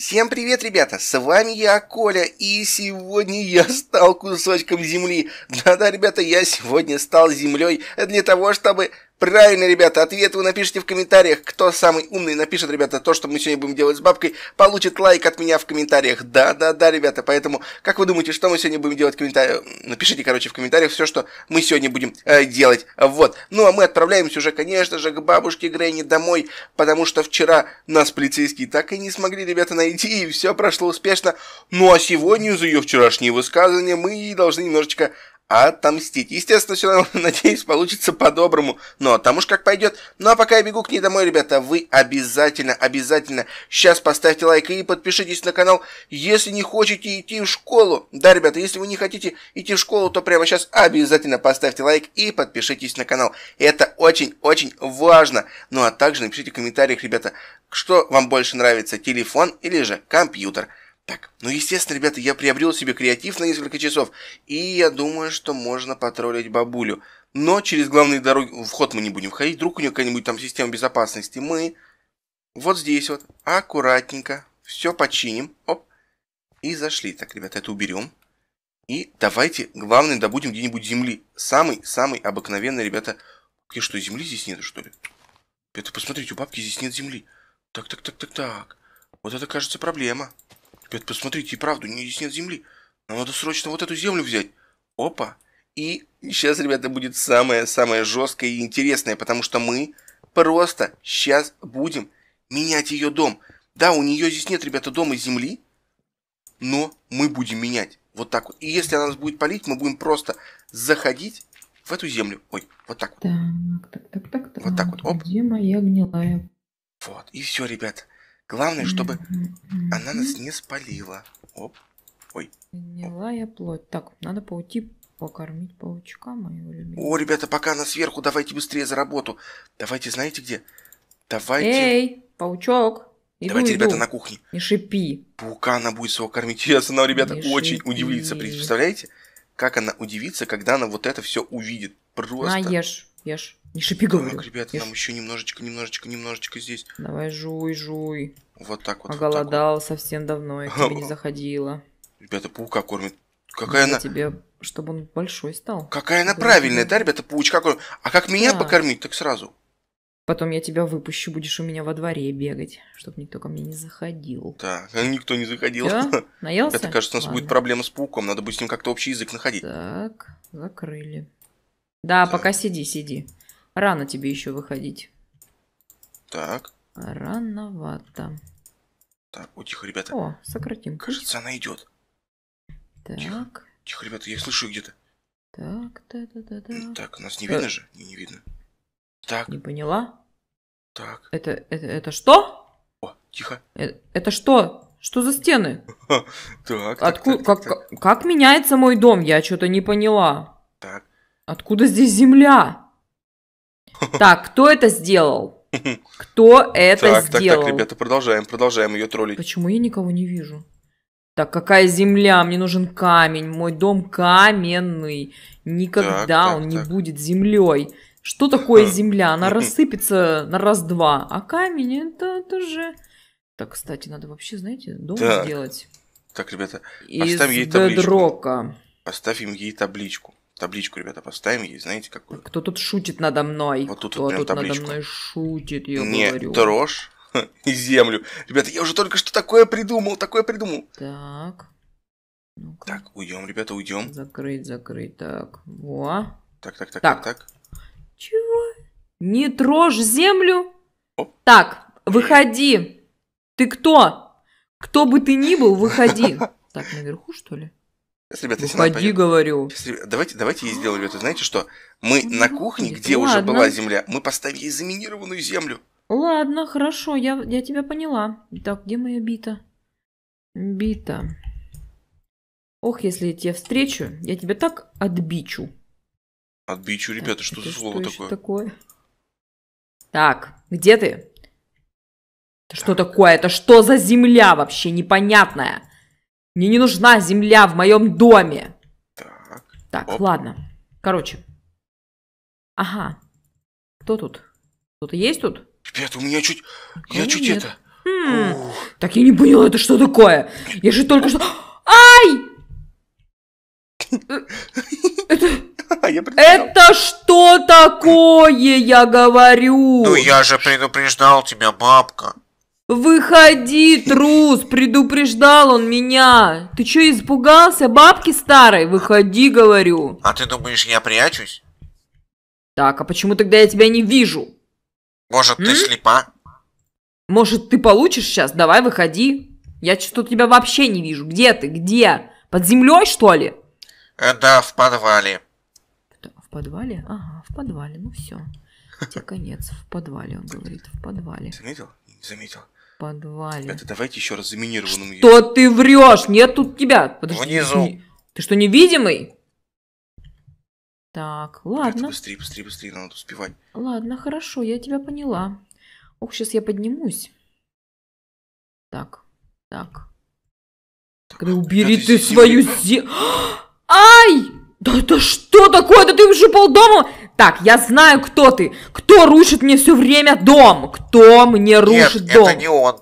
Всем привет, ребята! С вами я, Коля, и сегодня я стал кусочком земли. Да-да, ребята, я сегодня стал землей для того, чтобы... Правильно, ребята, ответ вы напишите в комментариях. Кто самый умный напишет, ребята, то, что мы сегодня будем делать с бабкой, получит лайк от меня в комментариях. Да, да, да, ребята, поэтому, как вы думаете, что мы сегодня будем делать в комментариях? Напишите, короче, в комментариях все, что мы сегодня будем э, делать. Вот. Ну, а мы отправляемся уже, конечно же, к бабушке Грэнни домой, потому что вчера нас полицейские так и не смогли, ребята, найти, и все прошло успешно. Ну, а сегодня за ее вчерашние высказывания мы должны немножечко отомстить. Естественно, все, равно надеюсь, получится по-доброму, но там уж как пойдет. Ну а пока я бегу к ней домой, ребята, вы обязательно, обязательно сейчас поставьте лайк и подпишитесь на канал, если не хотите идти в школу. Да, ребята, если вы не хотите идти в школу, то прямо сейчас обязательно поставьте лайк и подпишитесь на канал. Это очень-очень важно. Ну а также напишите в комментариях, ребята, что вам больше нравится, телефон или же компьютер. Так, ну естественно, ребята, я приобрел себе креатив на несколько часов, и я думаю, что можно потроллить бабулю. Но через главные дороги вход мы не будем входить, вдруг у нее какая-нибудь там система безопасности. Мы вот здесь вот аккуратненько все починим, оп, и зашли. Так, ребята, это уберем. И давайте, главное, добудем где-нибудь земли. Самый-самый обыкновенный, ребята. И что, земли здесь нет, что ли? Это посмотрите, у бабки здесь нет земли. Так, так, так, так, так. Вот это, кажется, проблема. Говорит, посмотрите, и правду, не здесь нет земли. Нам надо срочно вот эту землю взять. Опа. И сейчас, ребята, будет самое-самое жесткое и интересное, потому что мы просто сейчас будем менять ее дом. Да, у нее здесь нет, ребята, дома земли, но мы будем менять. Вот так вот. И если она нас будет палить, мы будем просто заходить в эту землю. Ой, вот так вот. Так, так, так, так. так. Вот так вот. Оп. Где моя гнилая? Вот, и все, ребята. Главное, чтобы она нас не спалила. Оп. Ой. Гнилая плоть. Так, надо пойти покормить паучка моего любимого. О, ребята, пока она сверху, давайте быстрее за работу. Давайте, знаете где? Давайте... Эй, паучок. Иду, давайте, иду. ребята, на кухне. Не шипи. Паука она будет своего кормить. Сейчас она, ребята, не очень шипи. удивится. Представляете, как она удивится, когда она вот это все увидит. Просто... На, ешь, ешь. Не шипи, говорю. Так, ребята, ешь. нам еще немножечко, немножечко, немножечко здесь. Давай, жуй, жуй. Вот так вот. Оголодал вот совсем давно, и к тебе не заходила. Ребята, паука кормит. Какая она... Тебе, чтобы он большой стал. Какая она правильная, да, ребята, паучка кормит. А как меня покормить, так сразу. Потом я тебя выпущу, будешь у меня во дворе бегать, чтобы никто ко мне не заходил. Так, а никто не заходил. Всё? Наелся? Это, кажется, у нас Ладно. будет проблема с пауком, надо будет с ним как-то общий язык находить. Так, закрыли. Да, так. пока сиди, сиди. Рано тебе еще выходить. Так. Рановато. Так, о, тихо, ребята. О, сократим. Кажется, она идет. Так. Тихо, тихо ребята, я их слышу где-то. Так, да, да, да, да. Так, нас не так. Э, видно же? Не, не видно. Так. Не поняла? Так. Это, это, это что? О, тихо. Это, это что? Что за стены? Так. Откуда? Как, так. как меняется мой дом? Я что-то не поняла. Так. Откуда здесь земля? Так, кто это сделал? Кто это так, сделал? Так, так, ребята, продолжаем, продолжаем ее троллить. Почему я никого не вижу? Так, какая земля? Мне нужен камень. Мой дом каменный. Никогда так, так, он не будет землей. Что такое хм. земля? Она рассыпется на раз-два. А камень это, тоже. Так, кстати, надо вообще, знаете, дом так. сделать. Так, ребята, поставь ей табличку. Дедрока. Поставим ей табличку табличку, ребята, поставим ей, знаете, какую. Кто тут шутит надо мной? Вот тут Кто вот прям тут табличку. надо мной шутит, я Не говорю. трожь и землю. Ребята, я уже только что такое придумал, такое придумал. Так. ну Так, уйдем, ребята, уйдем. Закрыть, закрыть, так. Во. Так, так, так, так, так. Чего? Не трожь землю. Оп. Так, выходи. Ты кто? Кто бы ты ни был, выходи. Так, наверху, что ли? Сейчас, ребята, Уходи, нам говорю. Сейчас, давайте, давайте я сделаю это. Знаете что? Мы на кухне, где ладно. уже была земля, мы поставили заминированную землю. Ладно, хорошо, я, я тебя поняла. Так, где моя бита? Бита. Ох, если я тебя встречу, я тебя так отбичу. Отбичу, ребята, так, что за слово что такое? такое? Так, где ты? Это так. что такое? Это что за земля вообще непонятная? Мне не нужна земля в моем доме. Так. Так, Оп. ладно. Короче. Ага. Кто тут? Кто-то есть тут? Ребята, у меня чуть... Никого я чуть нет. это... Хм. Так я не поняла, это что такое? Я же только что... Ай! Это... А, это что такое, я говорю? Ну я же предупреждал тебя, бабка. «Выходи, трус! Предупреждал он меня! Ты чё, испугался бабки старой? Выходи, говорю!» «А ты думаешь, я прячусь?» «Так, а почему тогда я тебя не вижу?» «Может, М? ты слепа?» «Может, ты получишь сейчас? Давай, выходи!» «Я что то тебя вообще не вижу! Где ты? Где? Под землей, что ли?» э, «Да, в подвале». «В подвале? Ага, в подвале, ну все. Тебе конец, в подвале, он говорит, в подвале». Заметил? Заметил подвале. Ребята, давайте еще раз заминированным Что еду. ты врешь? Нет тут тебя. Подожди. Внизу. Ты, что, невидимый? Так, ладно. Ребята, быстрее, быстрее, быстрее, надо успевать. Ладно, хорошо, я тебя поняла. Ох, сейчас я поднимусь. Так, так. так Когда убери ты землю. свою зе. Ай! Да это что такое? Да ты уже полдома! Так, я знаю, кто ты. Кто рушит мне все время дом? Кто мне рушит Нет, дом? это не он.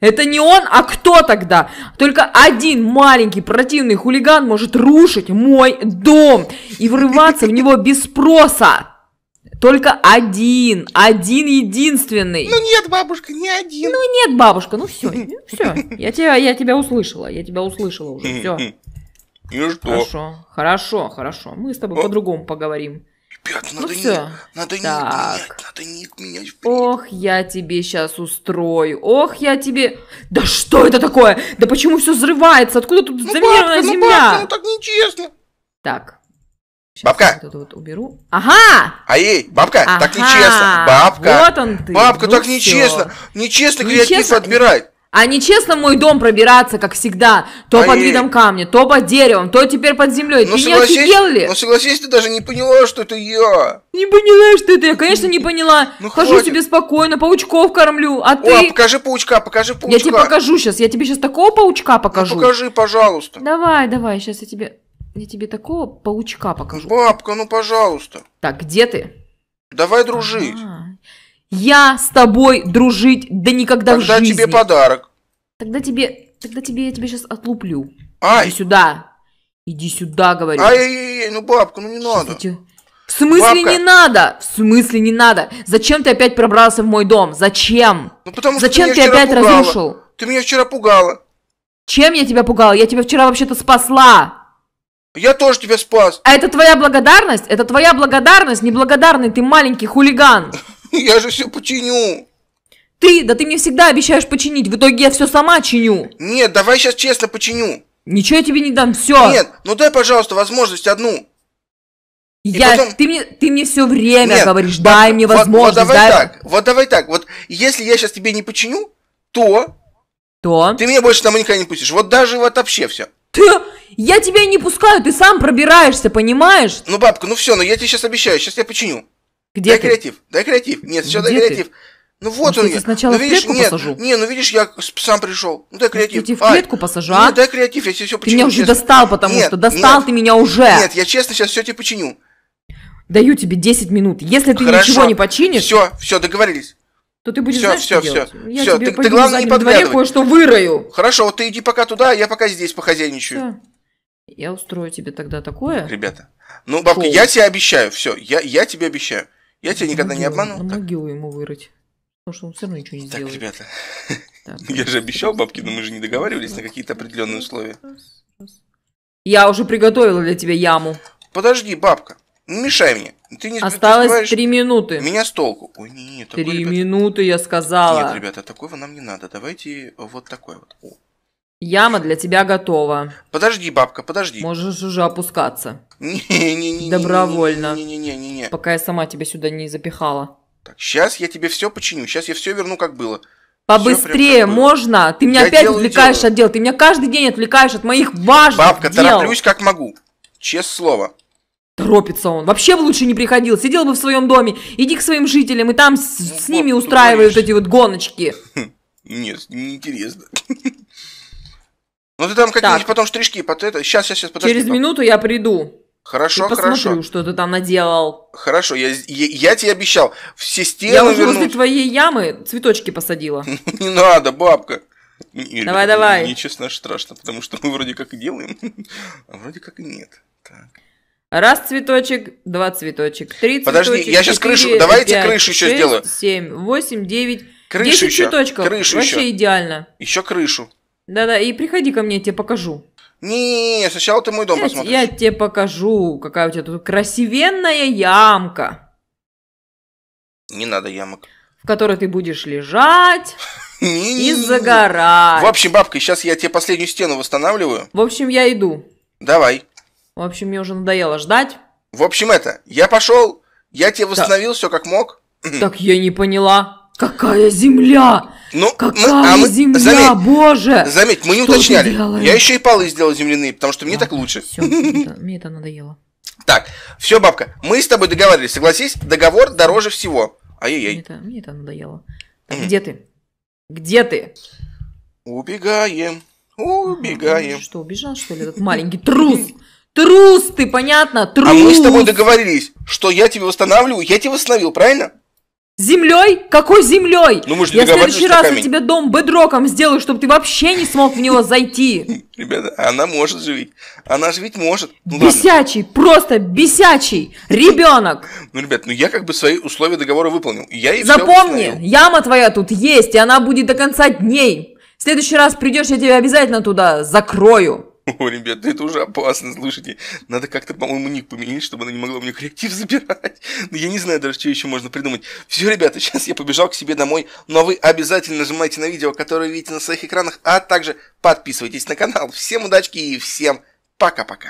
Это не он, а кто тогда? Только один маленький противный хулиган может рушить мой дом и врываться в него без спроса. Только один, один единственный. Ну нет, бабушка, не один. Ну нет, бабушка, ну все, все. Я тебя, я тебя услышала, я тебя услышала уже, все. И что? Хорошо, хорошо, хорошо. Мы с тобой по-другому поговорим. Ребят, ну, все. ник, надо ник менять, надо ник менять. Ох, я тебе сейчас устрою, ох, я тебе... Да что это такое? Да почему все взрывается? Откуда тут ну, заминированная бабка, ну земля? бабка, ну так нечестно. Так. Сейчас бабка! Вот вот уберу. Ага! А ей, бабка, ага! так нечестно. Бабка! Вот он ты. Бабка, ну так все. нечестно. Нечестно, ну нечестно креатив отбирать. А не честно в мой дом пробираться, как всегда, то а под видом камня, то под деревом, то теперь под землей. Но ты не офигел ли? Но согласись, ты даже не поняла, что это я. Не поняла, что это я, конечно, не ну, поняла. Ну, Хожу хватит. себе спокойно, паучков кормлю, а ты... О, покажи паучка, покажи паучка. Я тебе покажу сейчас, я тебе сейчас такого паучка ну, покажу. Ну, покажи, пожалуйста. Давай, давай, сейчас я тебе... Я тебе такого паучка покажу. Бабка, ну пожалуйста. Так, где ты? Давай дружить. А -а -а. Я с тобой дружить да никогда Тогда в жизни. Тогда тебе подарок. Тогда тебе, тогда тебе, я тебе сейчас отлуплю. Ай. Иди сюда. Иди сюда, говорю. Ай-яй-яй, ну бабка, ну не надо. Эти... В смысле бабка. не надо? В смысле не надо? Зачем ты опять пробрался в мой дом? Зачем? Ну потому Зачем что ты, ты опять пугала. разрушил? Ты меня вчера пугала. Чем я тебя пугала? Я тебя вчера вообще-то спасла. Я тоже тебя спас. А это твоя благодарность? Это твоя благодарность? Неблагодарный ты маленький хулиган. Я же все починю. Ты, да ты мне всегда обещаешь починить, в итоге я все сама чиню. Нет, давай сейчас честно починю. Ничего я тебе не дам, все. Нет, ну дай, пожалуйста, возможность одну. И я, потом... ты, мне, ты мне все время Нет, говоришь, да, дай мне возможность. Вот, вот давай дай... так, вот давай так, вот если я сейчас тебе не починю, то... То? Ты меня больше там никогда не пустишь, вот даже вот вообще все. Ты... Я тебя не пускаю, ты сам пробираешься, понимаешь? Ну, бабка, ну все, ну я тебе сейчас обещаю, сейчас я починю. Где дай креатив, дай креатив. Нет, сейчас дай креатив. Ну вот Может, он я. Сначала ну, видишь, в клетку нет, посажу. Не, ну видишь, я сам пришел. Ну дай креатив. Я тебе в клетку а, посажу, а? Ну дай креатив, я тебе все починю. Ты меня уже честно. достал, потому нет, что достал нет, ты меня уже. Нет, я честно сейчас все тебе починю. Даю тебе 10 минут. Если ты Хорошо. ничего не починишь... Все, все, договорились то ты будешь все, знаешь, все, что все. Делать? Я все, тебе ты, ты главное не дворе кое-что вырою. Хорошо, вот ты иди пока туда, я пока здесь похозяйничаю. Все. Я устрою тебе тогда такое. Ребята, ну, бабка, Шоу. я тебе обещаю, все, я, я тебе обещаю. Я тебя никогда могилу, не обманул. На могилу ему вырыть. Потому что он все равно ничего не так, сделает. Так, ребята, я же обещал бабки, но мы же не договаривались на какие-то определенные условия. Я уже приготовила для тебя яму. Подожди, бабка, не мешай мне. Ты не, Осталось три минуты. Меня с толку. Ой, не, не, такой, Три ребята... минуты, я сказала. Нет, ребята, такого нам не надо. Давайте вот такой вот. О, Яма для тебя готова. Подожди, бабка, подожди. Можешь уже опускаться. Не-не-не. Добровольно. Не-не-не-не. Пока я сама тебя сюда не запихала. Так, сейчас я тебе все починю. Сейчас я все верну, как было. Побыстрее, как можно? Ты меня я опять делаю, отвлекаешь делаю. от дел. Ты меня каждый день отвлекаешь от моих важных Бабка, дел. тороплюсь как могу. Честное слово. Торопится он. Вообще бы лучше не приходил. Сидел бы в своем доме. Иди к своим жителям и там с, ну, с ними вот, устраивай вот эти вот гоночки. Нет, неинтересно. Ну ты там какие-нибудь потом штришки под это. Сейчас, сейчас, сейчас, подожди. Через потом. минуту я приду. Хорошо, и посмотрю, что ты там наделал. Хорошо, я, я, я тебе обещал, все стены Я уже вернуть. возле твоей ямы цветочки посадила. Не надо, бабка. Давай, давай. Мне, честно, страшно, потому что мы вроде как и делаем, а вроде как и нет. Так. Раз цветочек, два цветочек, три Подожди, цветочек. я сейчас 4, крышу, 5, давайте 5, крышу 6, еще сделаю. Семь, восемь, девять. крышу Десять еще, цветочков. Крышу Вообще еще. идеально. Еще крышу. Да-да, и приходи ко мне, я тебе покажу. Не, сначала ты мой дом я, посмотришь. Я тебе покажу, какая у тебя тут красивенная ямка. Не надо ямок. В которой ты будешь лежать и загорать. В общем, бабка, сейчас я тебе последнюю стену восстанавливаю. В общем, я иду. Давай. В общем, мне уже надоело ждать. В общем, это, я пошел, я тебе восстановил все как мог. Так я не поняла. Какая земля? Ну, Какая мы, а мы, земля, заметь, боже! Заметь, мы не что уточняли. Я еще и полы сделал земляные, потому что мне да, так лучше. Все, мне это надоело. Так, все, бабка, мы с тобой договаривались, согласись, договор дороже всего. Ай-яй-яй. Мне это, мне это надоело. Mm. Где ты? Где ты? Убегаем, убегаем. Ага, ну что, убежал, что ли, этот маленький трус? Трус ты, понятно? Трус! А мы с тобой договорились, что я тебе восстанавливаю, я тебя восстановил, правильно? Землей? Какой землей? Ну, мы же Я в следующий раз камень. я тебе дом бедроком сделаю, чтобы ты вообще не смог в него зайти. Ребята, она может жить. Она жить может. Ну, бесячий, ладно. просто бесячий ребенок. Ну, ребят, ну я как бы свои условия договора выполнил. Я и Запомни, яма твоя тут есть, и она будет до конца дней. В следующий раз придешь, я тебя обязательно туда закрою. О, ребят, это уже опасно, слушайте. Надо как-то, по-моему, ник поменять, чтобы она не могла у меня коллектив забирать. Но ну, я не знаю даже, что еще можно придумать. Все, ребята, сейчас я побежал к себе домой. Но вы обязательно нажимайте на видео, которое видите на своих экранах, а также подписывайтесь на канал. Всем удачки и всем пока-пока.